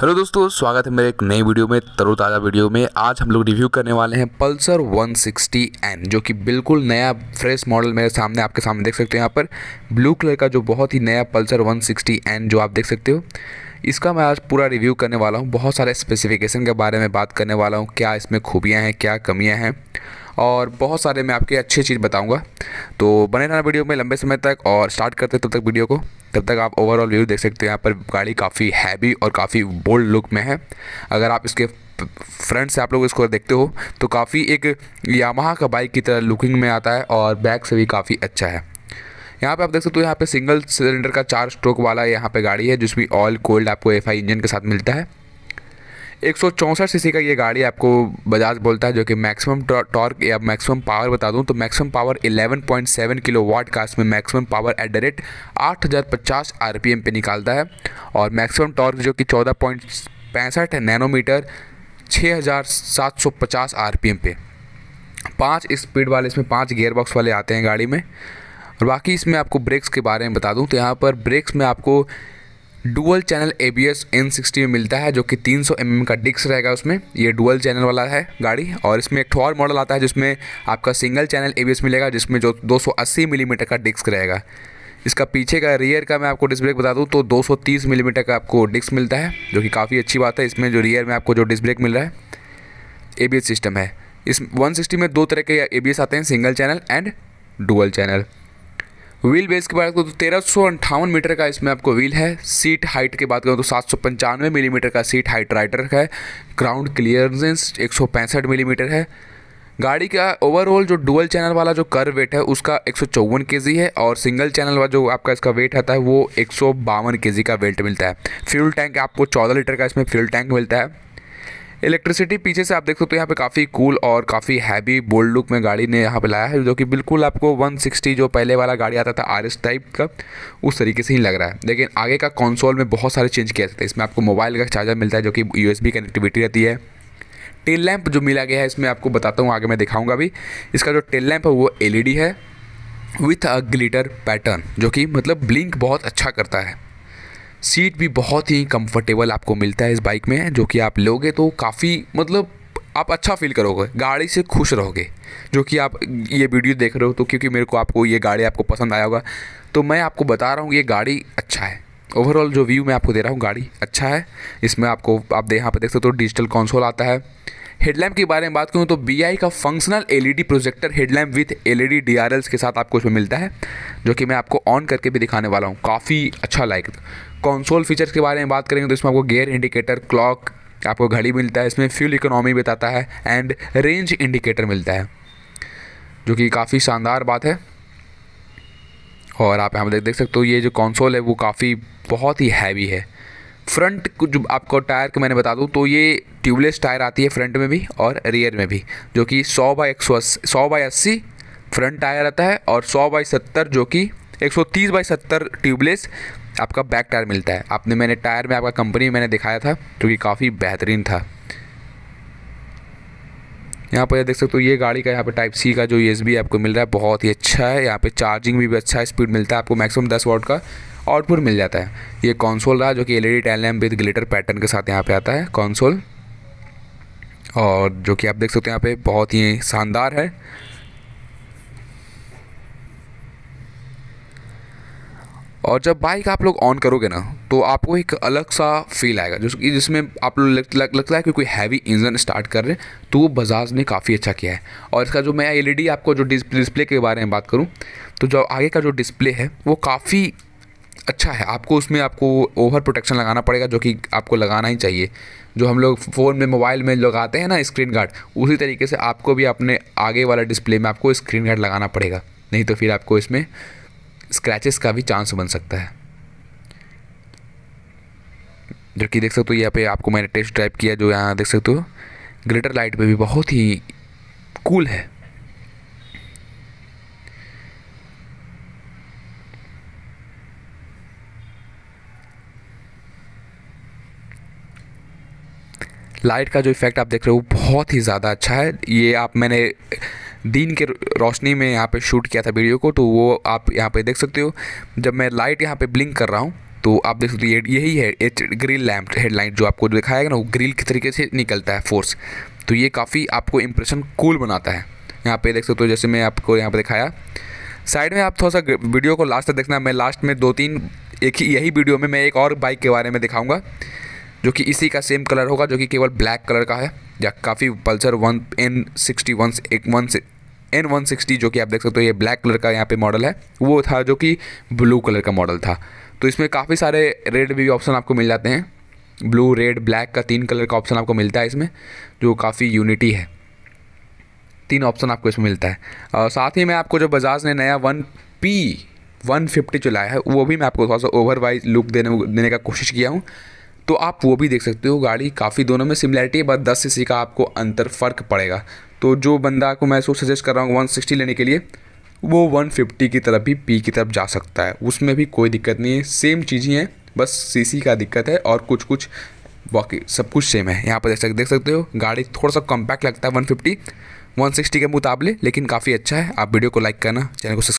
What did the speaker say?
hello दोस्तों स्वागत है मेरे एक नई वीडियो में तरोताज़ा वीडियो में आज हम लोग रिव्यू करने वाले हैं पल्सर 160N जो कि बिल्कुल नया फ्रेश मॉडल मेरे सामने आपके सामने देख सकते हो यहाँ पर ब्लू कलर का जो बहुत ही नया पल्सर 160N जो आप देख सकते हो इसका मैं आज पूरा रिव्यू करने वाला हूँ बहुत सारे स्पेसिफिकेशन के बारे में बात करने वाला हूँ क्या इसमें खूबियाँ हैं क्या कमियाँ हैं और बहुत सारे मैं आपके अच्छी चीज़ बताऊँगा तो बने रहना वीडियो में लंबे समय तक और स्टार्ट करते तब तक वीडियो को तब तक आप ओवरऑल व्यू देख सकते हो यहाँ पर गाड़ी काफ़ी हैवी और काफ़ी बोल्ड लुक में है अगर आप इसके फ्रंट से आप लोग इसको देखते हो तो काफ़ी एक यामहा का बाइक की तरह लुकिंग में आता है और बैक से भी काफ़ी अच्छा है यहाँ पे आप देख सकते हो तो यहाँ पे सिंगल सिलेंडर का चार स्ट्रोक वाला यहाँ पे गाड़ी है जिसमें ऑयल कोल्ड आपको एफ इंजन के साथ मिलता है एक सौ का ये गाड़ी आपको बजाज बोलता है जो कि मैक्सिमम टॉर्क या मैक्सिमम पावर बता दूं तो मैक्सिमम पावर 11.7 किलो वाट का इसमें maximum power at the rate आठ हज़ार पे निकालता है और मैक्सिमम टॉर्क जो कि चौदह पॉइंट पैंसठ है नैनोमीटर 6750 आरपीएम पे पाँच स्पीड वाले इसमें पाँच गेयर बॉक्स वाले आते हैं गाड़ी में और बाकी इसमें आपको ब्रेक्स के बारे में बता दूँ तो यहाँ पर ब्रेक्स में आपको dual channel A B S N sixty में मिलता है जो कि 300 सौ mm का डिस्क रहेगा उसमें ये डुअल चैनल वाला है गाड़ी और इसमें एक और मॉडल आता है जिसमें आपका single channel A B S मिलेगा जिसमें जो 280 सौ mm का डिस्क रहेगा इसका पीछे का रियर का मैं आपको डिस्ब्रेक बता दूँ तो 230 सौ mm का आपको डिस्क मिलता है जो कि काफ़ी अच्छी बात है इसमें जो रियर में आपको जो डिस्ब्रेक मिल रहा है ए बी एस सिस्टम है इस सिक्सटी में दो तरह के ए बी एस आते हैं single channel and dual channel wheel base की बात करूँ तो तेरह मीटर का इसमें आपको व्हील है सीट हाइट की बात करूँ तो सात मिलीमीटर mm का सीट हाइट राइडर है ग्राउंड क्लियरेंस एक मिलीमीटर mm है गाड़ी का ओवरऑल जो डुअल चैनल वाला जो कर वेट है उसका एक सौ है और सिंगल चैनल वाला जो आपका इसका वेट आता है वो एक सौ का वेट मिलता है फ्यूल टैंक आपको चौदह लीटर का इसमें फ्यूल टैंक मिलता है इलेक्ट्रिसिटी पीछे से आप देख सकते हो तो यहाँ पे काफ़ी कूल और काफ़ी हैवी बोल्ड लुक में गाड़ी ने यहाँ पे लाया है जो कि बिल्कुल आपको 160 जो पहले वाला गाड़ी आता था आर टाइप का उस तरीके से ही लग रहा है लेकिन आगे का कॉन्सोल में बहुत सारे चेंज किया जाता है इसमें आपको मोबाइल का चार्जर मिलता है जो कि यू कनेक्टिविटी रहती है टेल लैम्प जो मिला गया है इसमें आपको बताता हूँ आगे मैं दिखाऊँगा भी इसका जो टेल लैम्प है वो एल e है विथ अ ग्लिटर पैटर्न जो कि मतलब ब्लिंक बहुत अच्छा करता है सीट भी बहुत ही कंफर्टेबल आपको मिलता है इस बाइक में जो कि आप लोगे तो काफ़ी मतलब आप अच्छा फील करोगे गाड़ी से खुश रहोगे जो कि आप ये वीडियो देख रहे हो तो क्योंकि मेरे को आपको ये गाड़ी आपको पसंद आया होगा तो मैं आपको बता रहा हूँ ये गाड़ी अच्छा है ओवरऑल जो व्यू मैं आपको दे रहा हूँ गाड़ी अच्छा है इसमें आपको आप यहाँ पर देख सकते हो तो डिजिटल कॉन्सोल आता है हेडलैम्प के बारे में बात करूँ तो बी का functional L projector headlamp with LED DRLs के साथ आपको इसमें मिलता है जो कि मैं आपको ऑन करके भी दिखाने वाला हूँ काफ़ी अच्छा लाइक कंसोल फीचर्स के बारे में बात करेंगे तो इसमें आपको गेयर इंडिकेटर क्लॉक आपको घड़ी मिलता है इसमें फ्यूल इकोनॉमी बताता है एंड रेंज इंडिकेटर मिलता है जो कि काफ़ी शानदार बात है और आप यहाँ पर देख सकते हो ये जो कंसोल है वो काफ़ी बहुत ही हैवी है फ्रंट जो आपको टायर के मैंने बता दूँ तो ये ट्यूबलेस टायर आती है फ्रंट में भी और रियर में भी जो कि 100 बाई एक सौ बाई अस्सी फ्रंट टायर आता है और 100 बाई सत्तर जो कि 130 बाई सत्तर ट्यूबलेस आपका बैक टायर मिलता है आपने मैंने टायर में आपका कंपनी मैंने दिखाया था जो कि काफ़ी बेहतरीन था यहाँ पर देख सकते हो ये गाड़ी का यहाँ पर टाइप सी का जो यूएसबी आपको मिल रहा है बहुत ही अच्छा है यहाँ पे चार्जिंग भी, भी अच्छा स्पीड मिलता है आपको मैक्सिमम 10 वाट का आउटपुट मिल जाता है ये कॉन्सोल रहा जो कि L E D tail M with glitter pattern के साथ यहाँ पे आता है कॉन्सोल और जो कि आप देख सकते हो यहाँ पर बहुत ही शानदार है और जब बाइक आप लोग ऑन करोगे ना तो आपको एक अलग सा फील आएगा जो जिसमें आप लोग लग, लग, लगता है कि कोई हैवी इंजन स्टार्ट कर रहे हैं तो वो बजाज ने काफ़ी अच्छा किया है और इसका जो मैं एलईडी आपको जो डिस्प्ले के बारे में बात करूँ तो जो आगे का जो डिस्प्ले है वो काफ़ी अच्छा है आपको उसमें आपको ओवर प्रोटेक्शन लगाना पड़ेगा जो कि आपको लगाना ही चाहिए जो हम लोग फ़ोन में मोबाइल में लगाते हैं ना स्क्रीन गार्ड उसी तरीके से आपको भी अपने आगे वाला डिस्प्ले में आपको स्क्रीन गार्ड लगाना पड़ेगा नहीं तो फिर आपको इसमें स्क्रैचेस का भी चांस बन सकता है जो कि देख सकते हो यहाँ पे आपको मैंने टेस्ट ड्राइव किया जो यहाँ देख सकते हो ग्रेटर लाइट पे भी बहुत ही कूल है लाइट का जो इफेक्ट आप देख रहे हो बहुत ही ज़्यादा अच्छा है ये आप मैंने दिन के रोशनी में यहाँ पे शूट किया था वीडियो को तो वो आप यहाँ पे देख सकते हो जब मैं लाइट यहाँ पे ब्लिंक कर रहा हूँ तो आप देख सकते हो ये यही है एच ग्रिल लैम्प हेडलाइट जो आपको दिखाएगा ना वो ग्रिल के तरीके से निकलता है फोर्स तो ये काफ़ी आपको इम्प्रेशन कूल बनाता है यहाँ पे देख सकते हो जैसे मैं आपको यहाँ पर दिखाया साइड में आप थोड़ा सा वीडियो को लास्ट तक देखना मैं लास्ट में दो तीन एक ही यही वीडियो में मैं एक और बाइक के बारे में दिखाऊँगा जो कि इसी का सेम कलर होगा जो कि केवल ब्लैक कलर का है या काफ़ी Pulsar one N sixty one एक वन एन वन सिक्सटी जो कि आप देख सकते हो ये ब्लैक कलर का यहाँ पे मॉडल है वो था जो कि ब्लू कलर का मॉडल था तो इसमें काफ़ी सारे रेड भी ऑप्शन आपको मिल जाते हैं ब्लू रेड ब्लैक का तीन कलर का ऑप्शन आपको मिलता है इसमें जो काफ़ी यूनिटी है तीन ऑप्शन आपको इसमें मिलता है और साथ ही मैं आपको जो बजाज ने नया वन पी वन फिफ्टी चलाया है वो भी मैं आपको थोड़ा सा ओवर वाइज लुक देने देने का कोशिश किया हूँ तो आप वो भी देख सकते हो गाड़ी काफ़ी दोनों में सिमिलैरिटी है बस दस सी का आपको अंतर फ़र्क पड़ेगा तो जो बंदा को मैं इसको सजेस्ट कर रहा हूँ 160 लेने के लिए वो 150 की तरफ भी पी की तरफ जा सकता है उसमें भी कोई दिक्कत नहीं है सेम चीज़ें हैं बस सीसी का दिक्कत है और कुछ कुछ बाकी सब कुछ सेम है यहाँ पर जैसा देख सकते हो गाड़ी थोड़ा सा कॉम्पैक्ट लगता है वन सिक्सटी के मुताबले लेकिन काफ़ी अच्छा है आप वीडियो को लाइक करना चैनल को